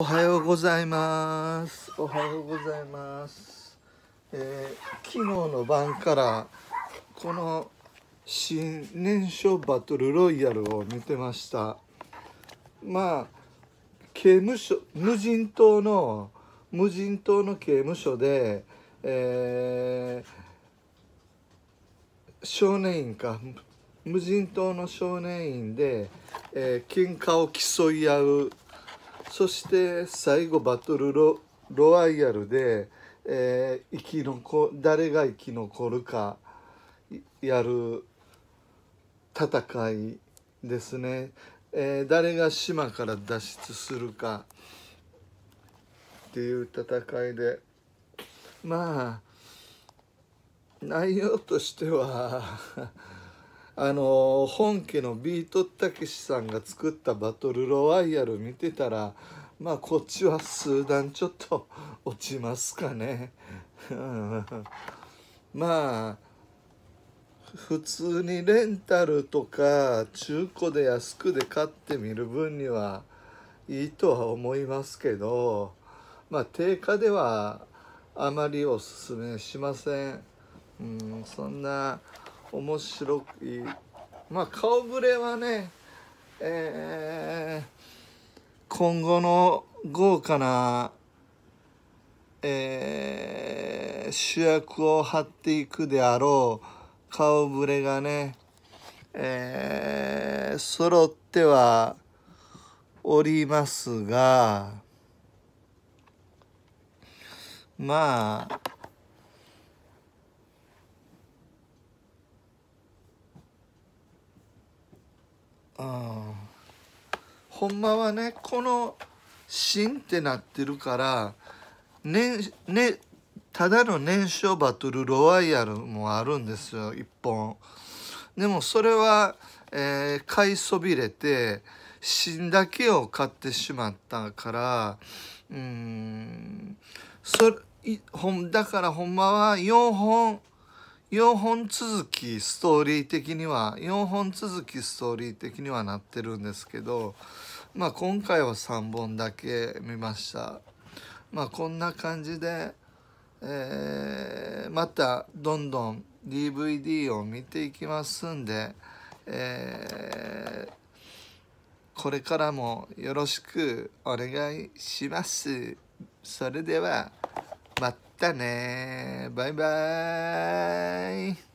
おはようございます。おはようございます。えー、昨日の晩からこの新年少バトルロイヤルを見てました。まあ刑務所無人島の無人島の刑務所で、えー、少年院か無人島の少年院で、えー、喧嘩を競い合うそして最後バトルロロワイヤルで、えー、生き残誰が生き残るかやる戦いですね、えー、誰が島から脱出するかっていう戦いでまあ内容としてはあの本家のビートたけしさんが作ったバトルロワイヤル見てたらまあこっちは数段ちょっと落ちますかね。まあ普通にレンタルとか中古で安くで買ってみる分にはいいとは思いますけどまあ定価ではあまりおすすめしません。うん、そんな面白いまあ顔ぶれはねえー、今後の豪華なえー、主役を張っていくであろう顔ぶれがね、えー、揃ってはおりますがまあほんまはねこの「芯」ってなってるから、ねね、ただの燃焼バトルロワイヤルもあるんですよ1本。でもそれは、えー、買いそびれて芯だけを買ってしまったからうんそれだからほんまは4本。4本続きストーリー的には4本続きストーリー的にはなってるんですけどまあ今回は3本だけ見ましたまあこんな感じで、えー、またどんどん DVD を見ていきますんで、えー、これからもよろしくお願いします。それではまた。たねバイバイ